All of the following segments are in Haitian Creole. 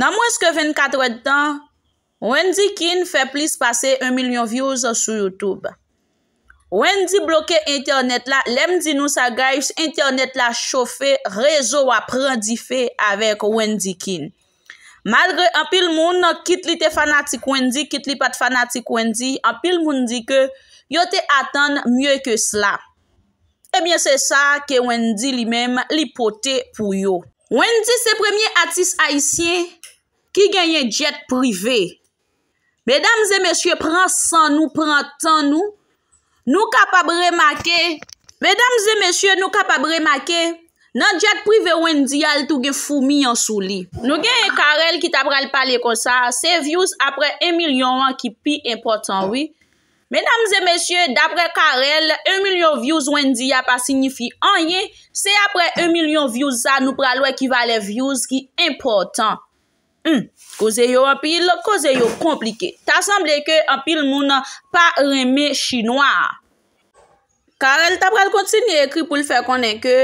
Nan mwes ke 24 wet tan, Wendy Kin fe plis pase 1 milyon views sou YouTube. Wendy bloke internet la, lem di nou sa gaj internet la chofe rezo aprandi fe avek Wendy Kin. Malre an pil moun kit li te fanatik Wendy, kit li pat fanatik Wendy, an pil moun di ke yo te atan mye ke sla. Ebyen eh se sa ke Wendy li mem li pote pou yo. Ki gen yon jet privé? Medam zè mesye, pran san nou, pran tan nou? Nou kapabre make? Medam zè mesye, nou kapabre make? Nan jet privé wèn di al tou gen fou mi yon sou li. Nou gen yon karel ki tab pral pale kon sa, se views apre 1 milyon an ki pi important, oui? Medam zè mesye, dapre karel, 1 milyon views wèn di a pa signifi an ye, se apre 1 milyon views sa nou pral wè ki vale views ki important. Kouze hmm. yo anpil, kouze yo komplike. Ta semble ke anpil moun pa reme chinoa. Karel, ta pral kontinye ekri pou l fè konen ke?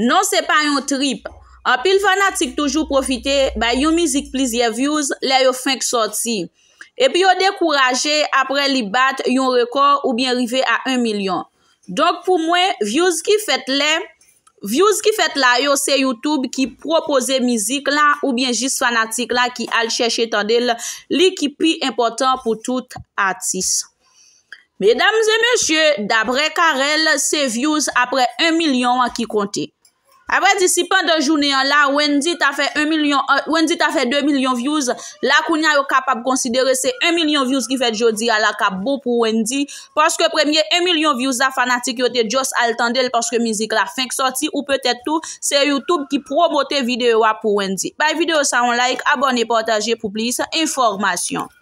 Non, se pa yon trip. Anpil fanatik toujou profite, ba yon mizik plizye views lè yo fèk sorti. E pi yo dekouraje apre li bat yon rekor ou bien rive a 1 milyon. Donk pou mwen, views ki fèt lè... Views ki fet la yo se Youtube ki propoze mizik la ou bien jist fanatik la ki al chèche tendel l'ikipi impotant pou tout artis. Medams e mèche, dabre karel se views apre 1 milyon ki konti. Avre disi pandan jounen la, Wendy ta fe 1 milyon, Wendy ta fe 2 milyon views. La koun ya yo kapab konsidere se 1 milyon views ki fet jodi ya la ka bo pou Wendy. Paske premye 1 milyon views da fanatik yo te Joss Altandel paske mizik la feng soti ou petet tou se YouTube ki promote videyo a pou Wendy. Bay videyo sa yon like, abone, potaje, publis, informasyon.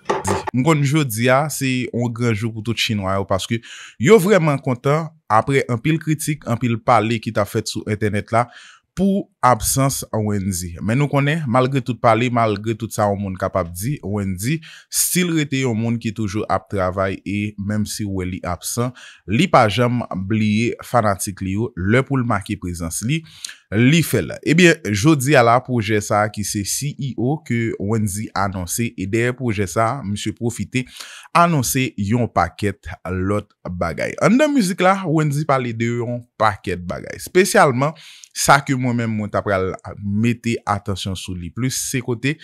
Mkon jodi ya se yon granjou koutou chinois yo paske yo vreman kontan. apre, anpil kritik, anpil pale ki ta fèt sou internet la, pou... Absens Wenzi. Men nou konen, malgre tout pale, malgre tout sa ou moun kapap di, Wenzi, stil rete yon moun ki toujou ap travay e, mem si wè li absen, li pa jem bliye fanatik li yo, le pou l'maki prezans li, li fel. Ebyen, eh jodi ala proje sa ki se CEO ke Wenzi anonsi, e de proje sa, msye profite, anonsi yon paket lot bagay. An de müzik la, Wenzi pale de yon paket bagay. Spesyalman, sa ke mwen men mwote, Ta pral mette atensyon sou li plus se kote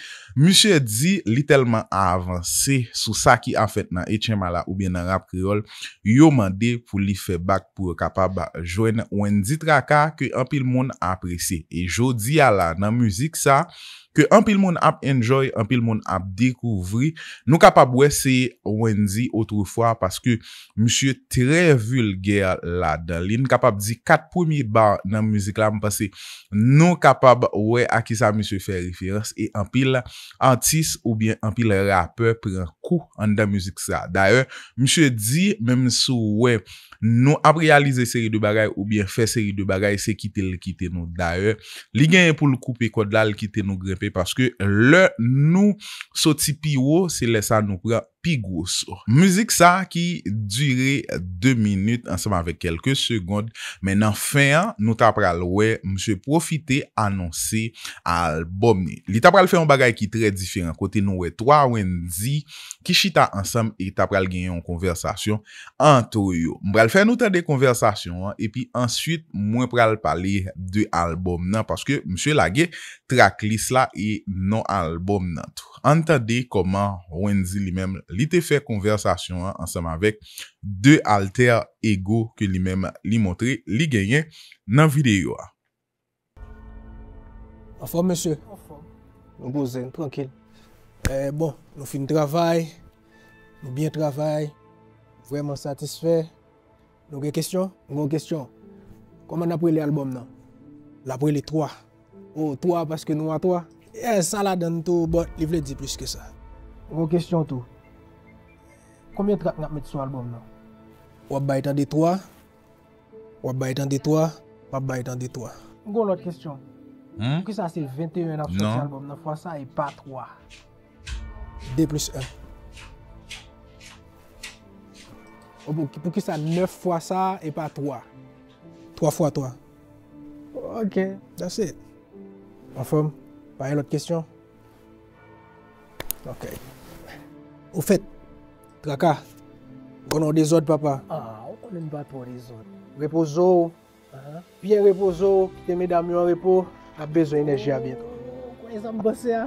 Mise di li telman avanse Sou sa ki an fèt nan etchema la ou bien nan rap kriol Yo mande pou li fe bak pou kapab Joen ou en ditra ka Ke apil moun aprese E jo di ya la nan müzik sa Kè anpil moun ap enjoy, anpil moun ap dekouvri, nou kapab wè seye wèndi outou fwa paske msye tre vulger la dalin. Nou kapab di kat poumi bar nan müzik la mpase, nou kapab wè akisa msye fè riferans e anpil antis ou bien anpil raper pren kou an dan müzik sa. Daè, msye di mèm sou wè. Nou ap realize seri de bagay ou bien fe seri de bagay se kite le kite nou da yo. Li genye pou l koupe kwa dal kite nou grepe. Paske le nou soti piwo se lesa nou pre. Pigo sou. Muzik sa ki dure 2 minute ansem avèk kelke segonde. Men anfen nou ta pral wè mse profite anonsi albom ni. Li ta pral fè yon bagay ki trè diferent. Kote nou wè 3 wènzi ki chita ansem e ta pral genyon konversasyon an tou yo. Mpral fè nou ta de konversasyon e pi answit mwen pral pali de albom nan paske mse lage traklis la e non albom nan tou. li te fè konversasyon ansèm avèk dè alter ego ke li mèm li montre, li genyen nan videyo a. Afon, mèsyè? Afon. Nou bozen, trankele. Bon, nou fin travay, nou byen travay, vwèman satisfe. Nou gen kèsyon? Nou gen kèsyon. Koman apre li albom nan? La apre li 3. Ou 3, paske nou a 3? E, sa la dan tou, bon, li vle di plus ke sa. Nou gen kèsyon tou? Combien de tracks mis sur l'album là Ou pas de 3 Ou pas toi. de 3 Ou pas de 3 une l'autre question. Hmm? Pourquoi ça c'est 21 ans sur l'album, 9 fois ça et pas 3. 2 plus 1. Pourquoi ça 9 fois ça et pas 3. 3 fois 3. Ok. That's it. En forme Pas une autre question Ok. Au fait, Traka, ou konon odezod papa. Ah, uh-huh. A, ou konon bato odezod. Repo zou. A? Pien repo zou, kite me dam yon repo, a bezon enerji a bito. Ou, konon zambase a.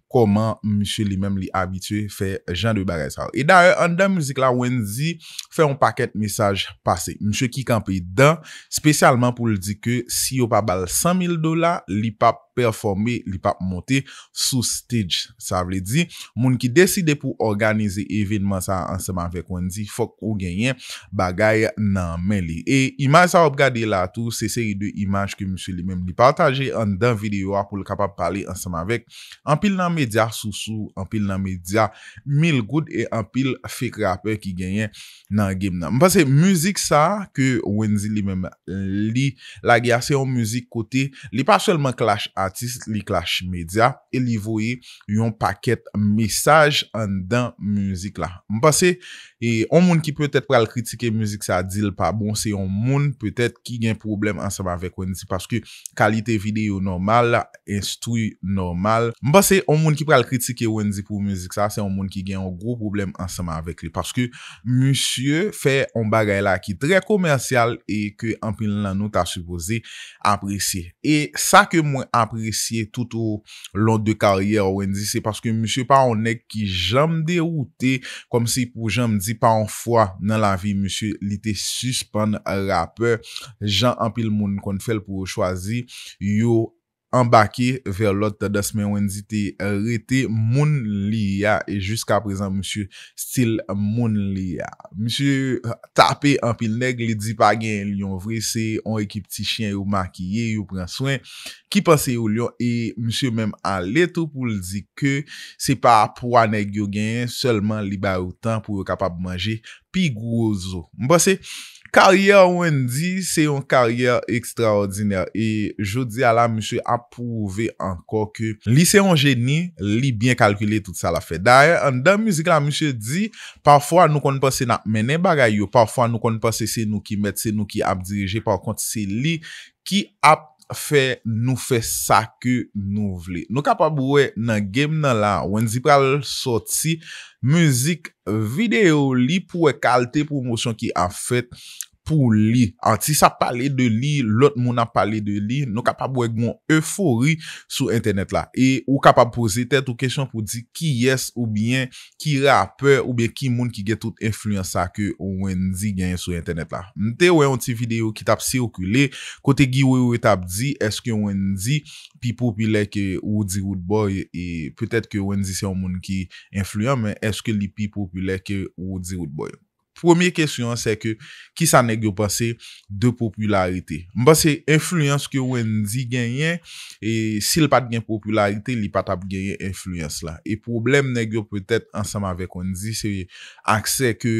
koman msye li mem li abitwe fe jan de bagay sal. E daye, an dan msik la, wen di, fe yon paket mesaj pase. Msye ki kampe dan, spesyalman pou li di ke, si yo pa bal 100,000 dola, li pap, performe li pap mote sou stage sa vle di moun ki deside pou organize evinman sa anseman vek wenzi fok ou genyen bagay nan men li e imaj sa wap gade la tou se seri de imaj ki mswe li men li partaje an dan videwa pou li kapap pale anseman vek anpil nan media sou sou, anpil nan media mil goud e anpil fake rapper ki genyen nan game nan mpase müzik sa ke wenzi li men li, lage ase yon müzik kote, li pa solman clash a artist, li klash media, e li voye yon paket mesaj an dan muzik la. Mba se, e on moun ki peutet pral kritike muzik sa, dil pa bon, se yon moun peutet ki gen problem ansama vek wendi, paske kalite video normal, instru normal. Mba se, on moun ki pral kritike wendi pou muzik sa, se yon moun ki gen yon gro problem ansama vek li, paske monsye fe yon bagay la ki dre komersyal, e ke anpil nan nou ta supose apresye. E sa ke moun an apresye tout ou lon de karyer wendi, se paske msye pa onek ki janm deroute, kom se pou janm di pa an fwa nan la vi, msye li te suspan raper, jan an pil moun kon fel pou chwazi, yo apresye. Mbake ver lot ta dasmen wenzite rete moun liya e jiska prezant msye stil moun liya. Msye tape an pil neg li di pa gen yon vrese, on e ki pti chien yo makiye, yo pran swen, ki pase yo yon. E msye menm an leto pou li di ke se pa pou an neg yo gen, selman li ba ou tan pou yo kapab manje pi gwozo. Mbase... Karyer Wendy, se yon karyer ekstraordiner. E jodi ala, mi se apouve anko ke li se yon geni, li bien kalkule tout sa la fe. Da e, an da mizik la mi se di, pafwa nou koni pase na menen bagay yo, pafwa nou koni pase se nou ki met, se nou ki ap dirije, pa konti se li ki ap. Fè nou fè sakè nou vle Nou kapab wè nan gem nan la Wèn zi pral soti Müzik videyo li Pwè kalte promosyon ki an fèt pou li, an ti sa pale de li, lot moun a pale de li, nou kapab wek moun eufori sou internet la e ou kapab pose tet ou kesyon pou di ki yes ou bien ki rapper ou bien ki moun ki get tout influensa ke ou wendi genye sou internet la mte we yon ti video ki tap si okule, kote gi we we tap di eske wendi pipo pile ke ou di woodboy e petet ke wendi se yon moun ki influen men eske li pipo pile ke ou di woodboy Premier kesyon se ke ki sa nek yo pase de popularite. Mba se influence ki yo wèndi genyen, e sil pat gen popularite, li pat ap genyen influence la. E problem nek yo pwetet ansam avèk wèndi seri akse ke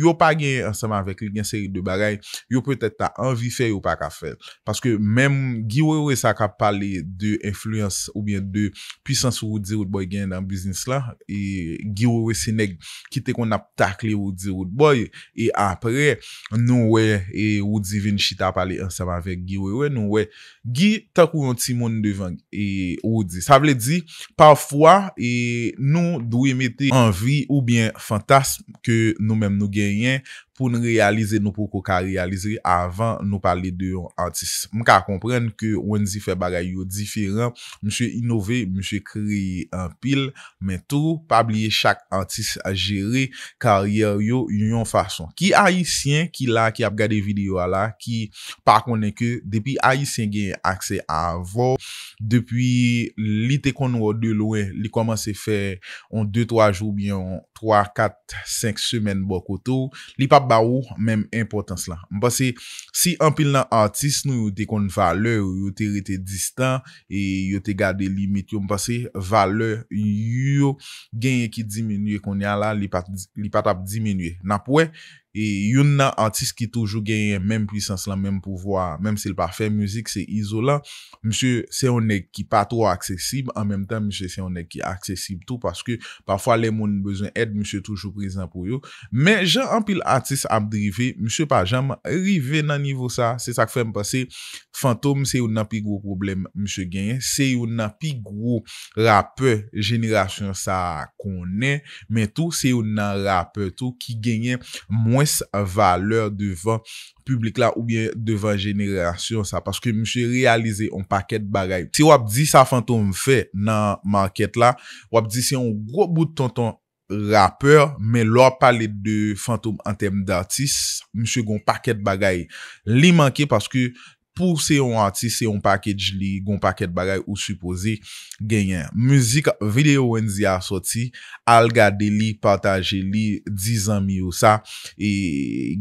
yo pa genyen ansam avèk lè gen seri de bagay, yo pwetet ta anvi fè yo pa ka fè. Paske mèm giwè wè sa ka pale de influence ou bien de pwisans wè wè di wèd boy genyen dan biznis la, e giwè wè se nek kite kon ap takle wè di wèd boy, E apre, nou we, e ou di vin chita pale ansaba vek gi we, nou we, gi takou yon timoun devan, e ou di, sa vle di, pafwa, e nou dwe mette anvi ou bien fantasme ke nou menm nou genyen, pou nou realize nou poko ka realize avan nou pale de yon antis. M ka kompren ke wèn zi fè bagay yo diferan, m sè inove, m sè kreye an pil, men tou pa bliye chak antis a jere kariyer yo yon fason. Ki ayisyen ki la ki ap gade video ala, ki pa konen ke depi ayisyen gen akse avan, depi li te konwo de louen, li koman se fè an 2-3 joun biyon 3-4-5 semen bokotou, la ou menm impotans la. Mpase, si anpil nan artis, nou yo te kon valeu, yo te rete distan, e yo te gade limit yo, mpase, valeu yo genye ki diminye kon ya la, li patap diminye. Na pouè, e yon nan artist ki toujou genye menm pwisans lan, menm pouvoa, menm se l pa fe müzik se izola msye se yon ek ki pa tro aksesib an menm tan msye se yon ek ki aksesib tou paske pafwa le moun bezon ed msye toujou prezant pou yo menm jan an pil artist ap drive msye pa jam rive nan nivou sa se sak fe mpase fantom se yon nan pi gro problem msye genye se yon nan pi gro rapper jenerasyon sa konen menm tou se yon nan rapper tou ki genye mwen mwese valeur devan publik la ou bien devan jenerasyon sa. Paske mwen se realize yon paket bagay. Se wap di sa fantom fe nan market la, wap di se yon grok bout tonton raper, men lor pale de fantom an teme datis, mwen se gon paket bagay li manke paske pou se yon artis, se yon paketj li, goun paket bagay ou supose genyen. Muzik video Wendzi a soti, al gade li, pataje li, dizan miyo sa, e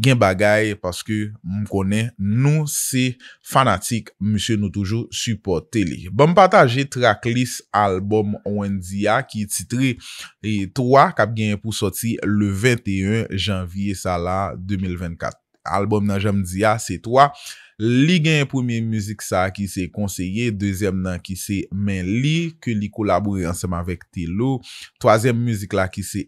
gen bagay paske mkone, nou se fanatik, msye nou toujou, suporte li. Ba bon, m pataje Traklis album Wendzi a ki titre 3 e, kap genyen pou soti le 21 janvye sala 2024. Album nan jèm di a, se toa. Li genye pwemye müzik sa ki se konseye. Dezem nan ki se men li, ke li kolaboure ansèm avèk Telo. Toazèm müzik la ki se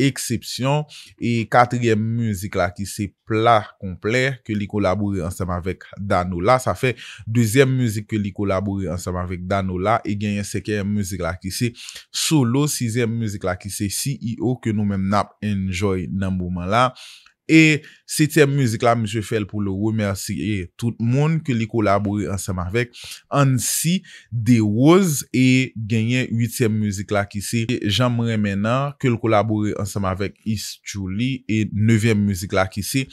Eksépsyon. E kateryèm müzik la ki se Pla Komplè, ke li kolaboure ansèm avèk Danola. Sa fè, dezem müzik ke li kolaboure ansèm avèk Danola. E genye sekèm müzik la ki se Solo. Sizèm müzik la ki se CEO, ke nou mèm nap enjoy nan bouman la. A, Et septième musique la, Monsieur Fell, pou le remercier tout le monde, ke li kolaborer ensem avek, Ansi, The Rose, et genyen huitième musique la ki se, Jean-Marie Ménard, ke li kolaborer ensem avek, East Julie, et neuvième musique la ki se.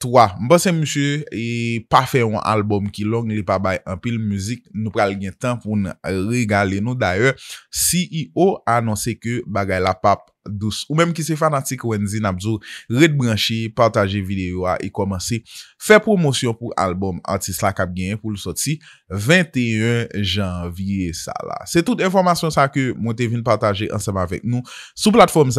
3. Mba se msye e pa fe yon albom ki long ne li pa bay an pil muzik, nou pral gen tan pou nou regale nou. Darye, CEO anonse ke bagay la pap douz ou menm ki se fanatik wenzi na bzou redbranshi, partaje videyo a e komanse, fe promosyon pou albom artist lakab genye pou lousot si 21 janvye. Sa la. Se tout informasyon sa ke mwen te vin partaje ansama vek nou sou platform zake.